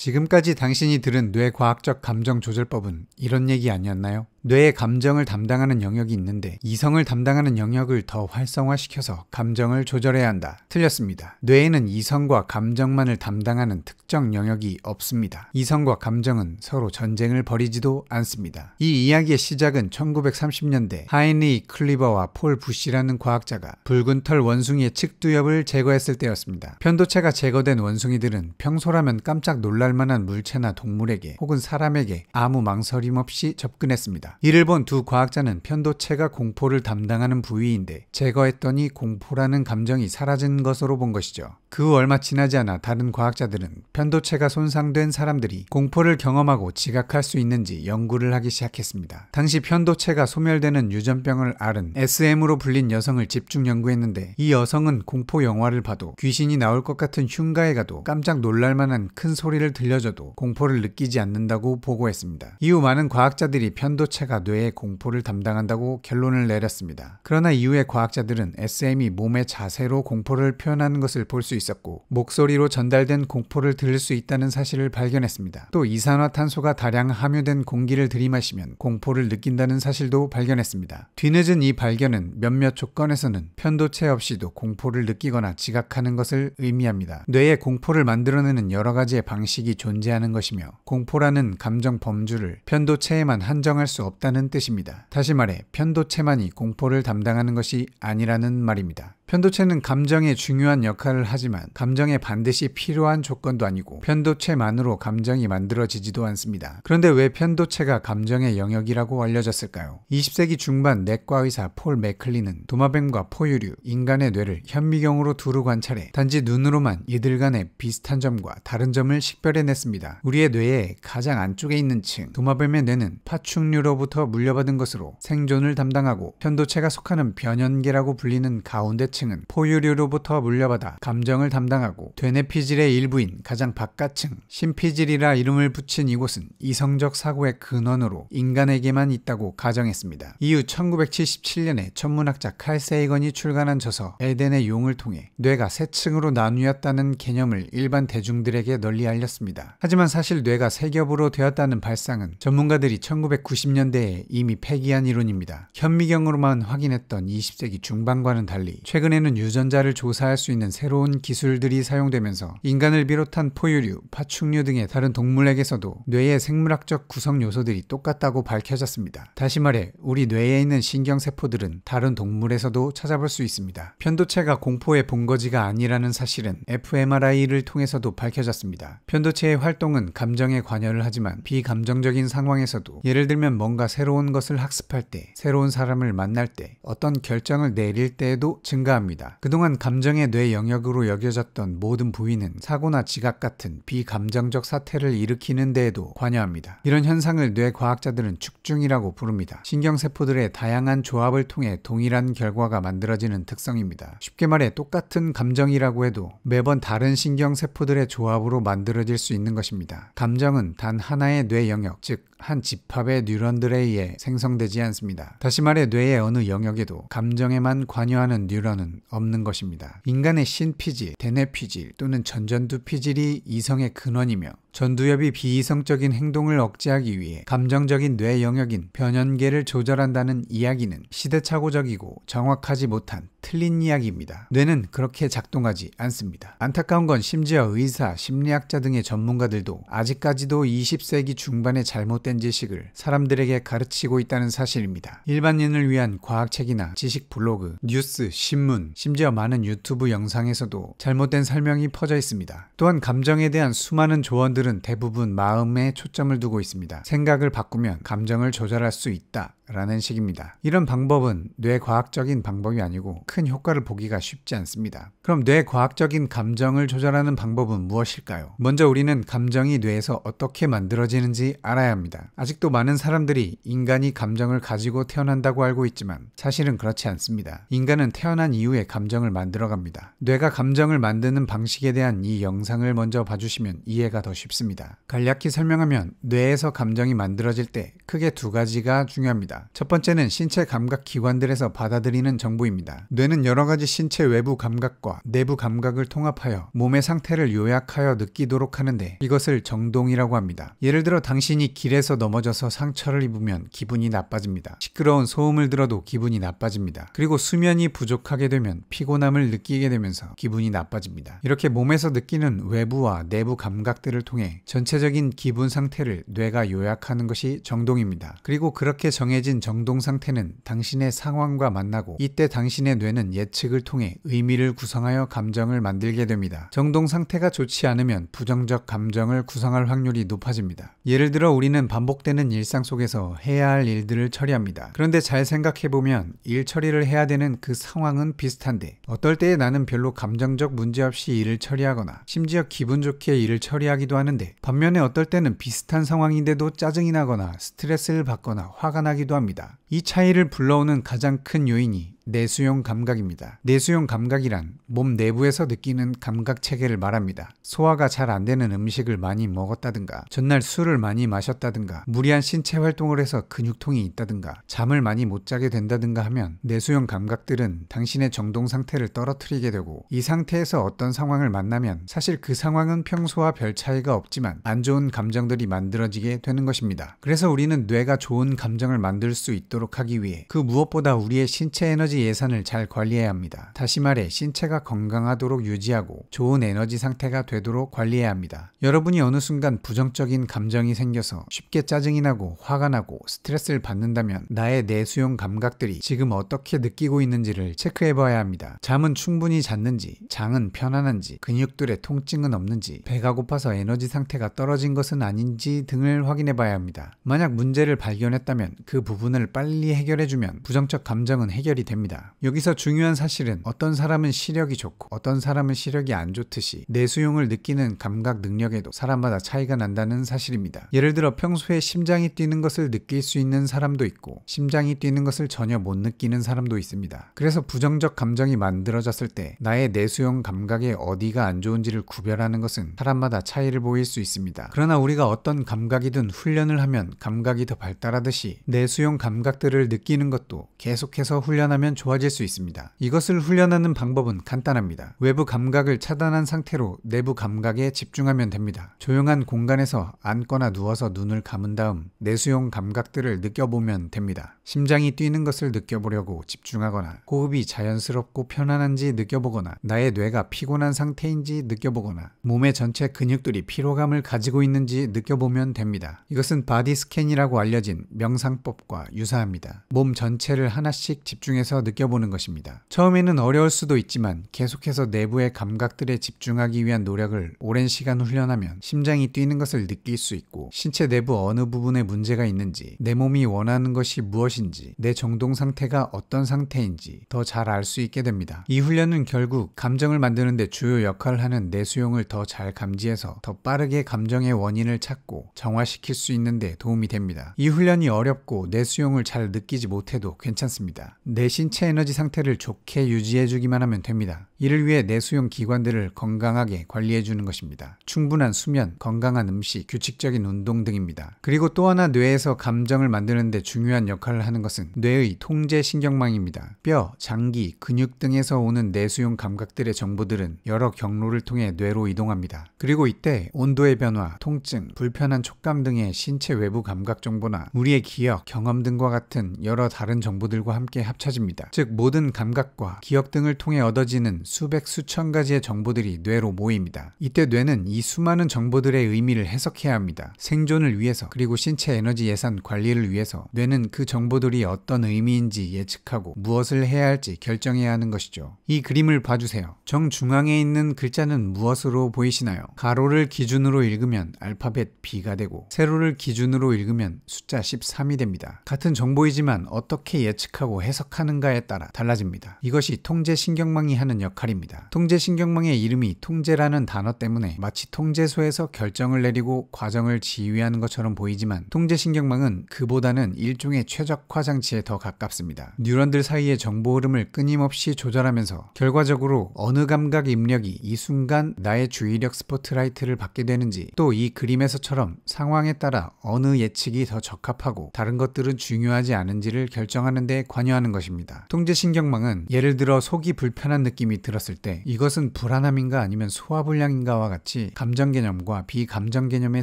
지금까지 당신이 들은 뇌과학적 감정 조절법은 이런 얘기 아니었나요? 뇌의 감정을 담당하는 영역이 있는데 이성을 담당하는 영역을 더 활성화시켜서 감정을 조절해야 한다. 틀렸습니다. 뇌에는 이성과 감정만을 담당하는 특정 영역이 없습니다. 이성과 감정은 서로 전쟁을 벌이지도 않습니다. 이 이야기의 시작은 1930년대 하인리 클리버와 폴 부시라는 과학자가 붉은 털 원숭이의 측두엽을 제거했을 때였습니다. 편도체가 제거된 원숭이들은 평소라면 깜짝 놀랄 들어갈 만한 물체나 동물에게 혹은 사람에게 아무 망설임 없이 접근했습니다. 이를 본 두 과학자는 편도체가 공포를 담당하는 부위인데 제거했더니 공포라는 감정이 사라진 것으로 본 것이죠. 그 후 얼마 지나지 않아 다른 과학자들은 편도체가 손상된 사람들이 공포를 경험하고 지각할 수 있는지 연구를 하기 시작했습니다. 당시 편도체가 소멸되는 유전병을 앓은 SM으로 불린 여성을 집중 연구했는데 이 여성은 공포 영화를 봐도 귀신이 나올 것 같은 흉가에 가도 깜짝 놀랄 만한 큰 소리를 들 들려줘도 공포를 느끼지 않는다고 보고했습니다. 이후 많은 과학자들이 편도체가 뇌의 공포를 담당한다고 결론을 내렸습니다. 그러나 이후에 과학자들은 SM이 몸의 자세로 공포를 표현하는 것을 볼 수 있었고 목소리로 전달된 공포를 들을 수 있다는 사실을 발견했습니다. 또 이산화탄소가 다량 함유된 공기를 들이마시면 공포를 느낀다는 사실도 발견했습니다. 뒤늦은 이 발견은 몇몇 조건에서는 편도체 없이도 공포를 느끼거나 지각하는 것을 의미합니다. 뇌의 공포를 만들어내는 여러 가지의 방식 의식이 존재하는 것이며 공포라는 감정 범주를 편도체에만 한정할 수 없다는 뜻입니다. 다시 말해 편도체만이 공포를 담당하는 것이 아니라는 말입니다. 편도체는 감정에 중요한 역할을 하지만 감정에 반드시 필요한 조건도 아니고 편도체만으로 감정이 만들어지지도 않습니다. 그런데 왜 편도체가 감정의 영역이라고 알려졌을까요? 20세기 중반 내과 의사 폴맥클린은 도마뱀과 포유류, 인간의 뇌를 현미경으로 두루 관찰해 단지 눈으로만 이들 간의 비슷한 점과 다른 점을 식별해냈습니다. 우리의 뇌의 가장 안쪽에 있는 층, 도마뱀의 뇌는 파충류로부터 물려받은 것으로 생존을 담당하고 편도체가 속하는 변연계라고 불리는 가운데 층 하층은 포유류로부터 물려받아 감정을 담당하고 되뇌피질의 일부인 가장 바깥층 심피질이라 이름을 붙인 이곳은 이성적 사고의 근원으로 인간에게만 있다고 가정했습니다. 이후 1977년에 천문학자 칼 세이건이 출간한 저서 에덴의 용을 통해 뇌가 세 층으로 나뉘었다는 개념을 일반 대중들에게 널리 알렸습니다. 하지만 사실 뇌가 세 겹으로 되었다는 발상은 전문가들이 1990년대에 이미 폐기한 이론입니다. 현미경으로만 확인했던 20세기 중반과는 달리 최근 최근에는 유전자를 조사할 수 있는 새로운 기술들이 사용되면서 인간을 비롯한 포유류, 파충류 등의 다른 동물에게서도 뇌의 생물학적 구성 요소들이 똑같다고 밝혀졌습니다. 다시 말해 우리 뇌에 있는 신경세포들은 다른 동물에서도 찾아볼 수 있습니다. 편도체가 공포의 본거지가 아니라는 사실은 fMRI를 통해서도 밝혀졌습니다. 편도체의 활동은 감정에 관여를 하지만 비감정적인 상황에서도 예를 들면 뭔가 새로운 것을 학습할 때, 새로운 사람을 만날 때, 어떤 결정을 내릴 때에도 증가합니다. 합니다. 그동안 감정의 뇌 영역으로 여겨졌던 모든 부위는 사고나 지각 같은 비감정적 사태를 일으키는 데에도 관여합니다. 이런 현상을 뇌 과학자들은 축중이라고 부릅니다. 신경세포들의 다양한 조합을 통해 동일한 결과가 만들어지는 특성입니다. 쉽게 말해 똑같은 감정이라고 해도 매번 다른 신경세포들의 조합으로 만들어질 수 있는 것입니다. 감정은 단 하나의 뇌 영역, 즉한 집합의 뉴런들에 의해 생성되지 않습니다. 다시 말해 뇌의 어느 영역에도 감정에만 관여하는 뉴런은 없는 것입니다. 인간의 신피질, 대뇌피질 또는 전전두피질이 이성의 근원이며 전두엽이 비이성적인 행동을 억제하기 위해 감정적인 뇌 영역인 변연계를 조절한다는 이야기는 시대착오적이고 정확하지 못한 틀린 이야기입니다. 뇌는 그렇게 작동하지 않습니다. 안타까운 건 심지어 의사, 심리학자 등의 전문가들도 아직까지도 20세기 중반의 잘못된 지식을 사람들에게 가르치고 있다는 사실입니다. 일반인을 위한 과학책이나 지식 블로그, 뉴스, 신문, 심지어 많은 유튜브 영상에서도 잘못된 설명이 퍼져 있습니다. 또한 감정에 대한 수많은 조언들 사람들은 대부분 마음에 초점을 두고 있습니다. 생각을 바꾸면 감정을 조절할 수 있다. 라는 식입니다. 이런 방법은 뇌과학적인 방법이 아니고 큰 효과를 보기가 쉽지 않습니다. 그럼 뇌과학적인 감정을 조절하는 방법은 무엇일까요? 먼저 우리는 감정이 뇌에서 어떻게 만들어지는지 알아야 합니다. 아직도 많은 사람들이 인간이 감정을 가지고 태어난다고 알고 있지만 사실은 그렇지 않습니다. 인간은 태어난 이후에 감정을 만들어갑니다. 뇌가 감정을 만드는 방식에 대한 이 영상을 먼저 봐주시면 이해가 더 쉽습니다. 간략히 설명하면 뇌에서 감정이 만들어질 때 크게 두 가지가 중요합니다. 첫 번째는 신체 감각 기관들에서 받아들이는 정보입니다. 뇌는 여러 가지 신체 외부 감각과 내부 감각을 통합하여 몸의 상태를 요약하여 느끼도록 하는데 이것을 정동이라고 합니다. 예를 들어 당신이 길에서 넘어져서 상처를 입으면 기분이 나빠집니다. 시끄러운 소음을 들어도 기분이 나빠집니다. 그리고 수면이 부족하게 되면 피곤함을 느끼게 되면서 기분이 나빠집니다. 이렇게 몸에서 느끼는 외부와 내부 감각들을 통해 전체적인 기분 상태를 뇌가 요약하는 것이 정동입니다. 그리고 그렇게 정해진 정진 정동 상태는 당신의 상황과 만나고 이때 당신의 뇌는 예측을 통해 의미를 구성하여 감정을 만들게 됩니다. 정동 상태가 좋지 않으면 부정적 감정을 구성할 확률이 높아집니다. 예를 들어 우리는 반복되는 일상 속에서 해야 할 일들을 처리합니다. 그런데 잘 생각해보면 일 처리를 해야 되는 그 상황은 비슷한데 어떨 때에 나는 별로 감정적 문제 없이 일을 처리하거나 심지어 기분 좋게 일을 처리하기도 하는데 반면에 어떨 때는 비슷한 상황인데도 짜증이 나거나 스트레스를 받거나 화가 나기도 합니다. 합니다이 차이를 불러오는 가장 큰 요인이 내수용 감각입니다. 내수용 감각이란 몸 내부에서 느끼는 감각 체계를 말합니다. 소화가 잘 안 되는 음식을 많이 먹었다든가, 전날 술을 많이 마셨다든가, 무리한 신체 활동을 해서 근육통이 있다든가, 잠을 많이 못 자게 된다든가 하면 내수용 감각들은 당신의 정동 상태를 떨어뜨리게 되고 이 상태에서 어떤 상황을 만나면 사실 그 상황은 평소와 별 차이가 없지만 안 좋은 감정들이 만들어지게 되는 것입니다. 그래서 우리는 뇌가 좋은 감정을 만들 수 있도록 하기 위해 그 무엇보다 우리의 신체 에너지 예산을 잘 관리해야 합니다. 다시 말해 신체가 건강하도록 유지하고 좋은 에너지 상태가 되도록 관리해야 합니다. 여러분이 어느 순간 부정적인 감정이 생겨서 쉽게 짜증이 나고 화가 나고 스트레스를 받는다면 나의 내수용 감각들이 지금 어떻게 느끼고 있는지를 체크해 봐야 합니다. 잠은 충분히 잤는지, 장은 편안한지, 근육들의 통증은 없는지, 배가 고파서 에너지 상태가 떨어진 것은 아닌지 등을 확인해 봐야 합니다. 만약 문제를 발견했다면 그 부분을 빨리 해결해 주면 부정적 감정은 해결이 됩니다. 됩니다. 여기서 중요한 사실은 어떤 사람은 시력이 좋고 어떤 사람은 시력이 안 좋듯이 내수용을 느끼는 감각 능력에도 사람마다 차이가 난다는 사실입니다. 예를 들어 평소에 심장이 뛰는 것을 느낄 수 있는 사람도 있고 심장이 뛰는 것을 전혀 못 느끼는 사람도 있습니다. 그래서 부정적 감정이 만들어졌을 때 나의 내수용 감각에 어디가 안 좋은지를 구별하는 것은 사람마다 차이를 보일 수 있습니다. 그러나 우리가 어떤 감각이든 훈련을 하면 감각이 더 발달하듯이 내수용 감각들을 느끼는 것도 계속해서 훈련하면 하면 좋아질 수 있습니다. 이것을 훈련하는 방법은 간단합니다. 외부 감각을 차단한 상태로 내부 감각에 집중하면 됩니다. 조용한 공간에서 앉거나 누워서 눈을 감은 다음 내수용 감각들을 느껴보면 됩니다. 심장이 뛰는 것을 느껴보려고 집중하거나 호흡이 자연스럽고 편안한지 느껴보거나 나의 뇌가 피곤한 상태인지 느껴보거나 몸의 전체 근육들이 피로감을 가지고 있는지 느껴보면 됩니다. 이것은 바디 스캔이라고 알려진 명상법과 유사합니다. 몸 전체를 하나씩 집중해서 느껴보는 것입니다. 처음에는 어려울 수도 있지만 계속해서 내부의 감각들에 집중하기 위한 노력을 오랜 시간 훈련하면 심장이 뛰는 것을 느낄 수 있고 신체 내부 어느 부분에 문제가 있는지 내 몸이 원하는 것이 무엇인지 내 정동 상태가 어떤 상태인지 더 잘 알 수 있게 됩니다. 이 훈련은 결국 감정을 만드는데 주요 역할을 하는 내수용을 더 잘 감지해서 더 빠르게 감정의 원인을 찾고 정화시킬 수 있는데 도움이 됩니다. 이 훈련이 어렵고 내수용을 잘 느끼지 못해도 괜찮습니다. 내신 신체 에너지 상태를 좋게 유지해주기만 하면 됩니다. 이를 위해 내수용 기관들을 건강하게 관리해주는 것입니다. 충분한 수면, 건강한 음식, 규칙적인 운동 등입니다. 그리고 또 하나 뇌에서 감정을 만드는데 중요한 역할을 하는 것은 뇌의 통제 신경망입니다. 뼈, 장기, 근육 등에서 오는 내수용 감각들의 정보들은 여러 경로를 통해 뇌로 이동합니다. 그리고 이때 온도의 변화, 통증, 불편한 촉감 등의 신체 외부 감각 정보나 우리의 기억, 경험 등과 같은 여러 다른 정보들과 함께 합쳐집니다. 있습니다. 즉 모든 감각과 기억 등을 통해 얻어지는 수백 수천 가지의 정보들이 뇌로 모입니다. 이때 뇌는 이 수많은 정보들의 의미를 해석해야 합니다. 생존을 위해서 그리고 신체 에너지 예산 관리를 위해서 뇌는 그 정보들이 어떤 의미인지 예측하고 무엇을 해야 할지 결정해야 하는 것이죠. 이 그림을 봐주세요. 정중앙에 있는 글자는 무엇으로 보이시나요? 가로를 기준으로 읽으면 알파벳 B가 되고 세로를 기준으로 읽으면 숫자 13이 됩니다. 같은 정보이지만 어떻게 예측하고 해석하는가 시가에 따라 달라집니다. 이것이 통제신경망이 하는 역할입니다. 통제신경망의 이름이 통제라는 단어 때문에 마치 통제소에서 결정을 내리고 과정을 지휘하는 것처럼 보이지만 통제신경망은 그보다는 일종의 최적화 장치에 더 가깝습니다. 뉴런들 사이의 정보 흐름을 끊임없이 조절하면서 결과적으로 어느 감각 입력이 이 순간 나의 주의력 스포트라이트를 받게 되는지 또 이 그림에서처럼 상황에 따라 어느 예측이 더 적합하고 다른 것들은 중요하지 않은지를 결정하는 데 관여하는 것입니다. 통제신경망은 예를 들어 속이 불편한 느낌이 들었을 때 이것은 불안함인가 아니면 소화불량인가와 같이 감정 개념과 비감정 개념의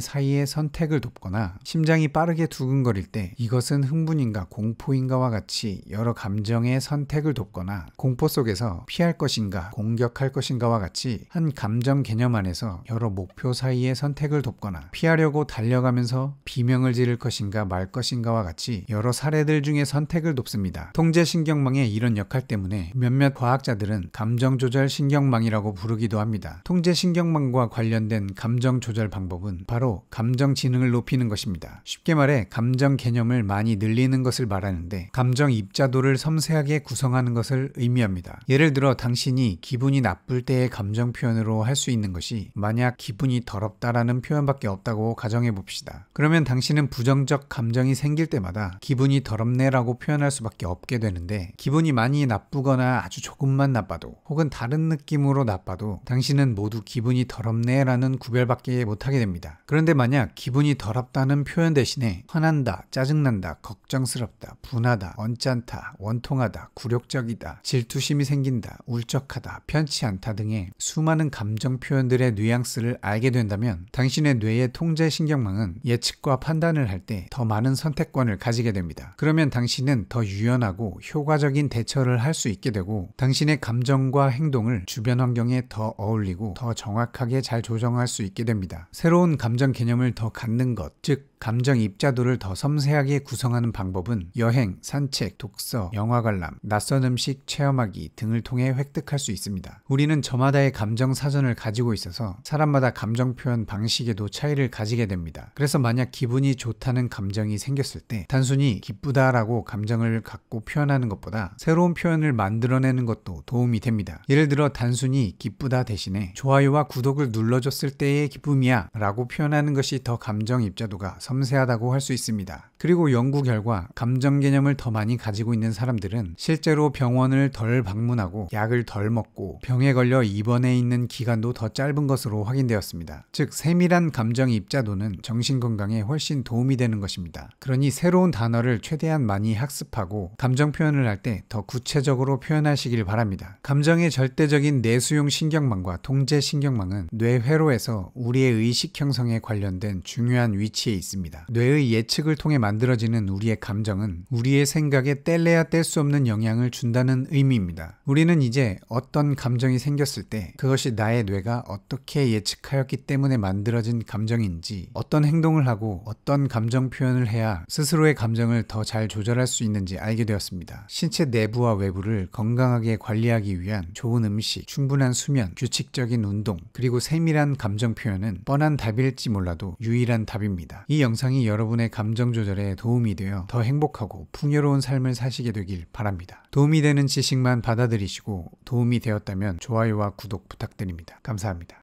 사이의 선택을 돕거나 심장이 빠르게 두근거릴 때 이것은 흥분인가 공포인가와 같이 여러 감정의 선택을 돕거나 공포 속에서 피할 것인가 공격할 것인가와 같이 한 감정 개념 안에서 여러 목표 사이의 선택을 돕거나 피하려고 달려가면서 비명을 지를 것인가 말 것인가와 같이 여러 사례들 중에 선택을 돕습니다. 통제신경망 신경망의 이런 역할 때문에 몇몇 과학자들은 감정조절 신경망이라고 부르기도 합니다. 통제 신경망과 관련된 감정조절 방법은 바로 감정 지능을 높이는 것입니다. 쉽게 말해 감정 개념을 많이 늘리는 것을 말하는데 감정 입자도를 섬세하게 구성하는 것을 의미합니다. 예를 들어 당신이 기분이 나쁠 때의 감정 표현으로 할 수 있는 것이 만약 기분이 더럽다라는 표현밖에 없다고 가정해 봅시다. 그러면 당신은 부정적 감정이 생길 때마다 기분이 더럽네라고 표현할 수밖에 없게 되는데 기분이 많이 나쁘거나 아주 조금만 나빠도 혹은 다른 느낌으로 나빠도 당신은 모두 기분이 더럽네 라는 구별밖에 못하게 됩니다. 그런데 만약 기분이 더럽다는 표현 대신에 화난다, 짜증난다, 걱정스럽다, 분하다, 언짢다, 원통하다, 굴욕적이다, 질투심이 생긴다, 울적하다, 편치 않다 등의 수많은 감정 표현들의 뉘앙스를 알게 된다면 당신의 뇌의 통제 신경망은 예측과 판단을 할 때 더 많은 선택권을 가지게 됩니다. 그러면 당신은 더 유연하고 효과적 효과적인 대처를 할 수 있게 되고 당신의 감정과 행동을 주변 환경에 더 어울리고 더 정확하게 잘 조정할 수 있게 됩니다. 새로운 감정 개념을 더 갖는 것, 즉 감정 입자도를 더 섬세하게 구성하는 방법은 여행, 산책, 독서, 영화 관람, 낯선 음식 체험하기 등을 통해 획득할 수 있습니다. 우리는 저마다의 감정 사전을 가지고 있어서 사람마다 감정 표현 방식에도 차이를 가지게 됩니다. 그래서 만약 기분이 좋다는 감정이 생겼을 때 단순히 기쁘다라고 감정을 갖고 표현하는 것보다 것보다 새로운 표현을 만들어내는 것도 도움이 됩니다. 예를 들어 단순히 기쁘다 대신에 좋아요와 구독을 눌러줬을 때의 기쁨이야 라고 표현하는 것이 더 감정 입자도가 섬세하다고 할 수 있습니다. 그리고 연구 결과 감정 개념을 더 많이 가지고 있는 사람들은 실제로 병원을 덜 방문하고 약을 덜 먹고 병에 걸려 입원해 있는 기간도 더 짧은 것으로 확인되었습니다. 즉 세밀한 감정 입자도는 정신 건강에 훨씬 도움이 되는 것입니다. 그러니 새로운 단어를 최대한 많이 학습하고 감정 표현을 할 표현할 때더 구체적으로 표현하시길 바랍니다. 감정의 절대적인 내수용 신경망과 통제 신경망은 뇌회로에서 우리의 의식 형성에 관련된 중요한 위치에 있습니다. 뇌의 예측을 통해 만들어지는 우리의 감정은 우리의 생각에 뗄래야 뗄 수 없는 영향을 준다는 의미입니다. 우리는 이제 어떤 감정이 생겼을 때 그것이 나의 뇌가 어떻게 예측하였기 때문에 만들어진 감정인지 어떤 행동을 하고 어떤 감정 표현을 해야 스스로의 감정을 더 잘 조절할 수 있는지 알게 되었습니다. 신 신체 내부와 외부를 건강하게 관리하기 위한 좋은 음식, 충분한 수면, 규칙적인 운동, 그리고 세밀한 감정 표현은 뻔한 답일지 몰라도 유일한 답입니다. 이 영상이 여러분의 감정 조절에 도움이 되어 더 행복하고 풍요로운 삶을 사시게 되길 바랍니다. 도움이 되는 지식만 받아들이시고 도움이 되었다면 좋아요와 구독 부탁드립니다. 감사합니다.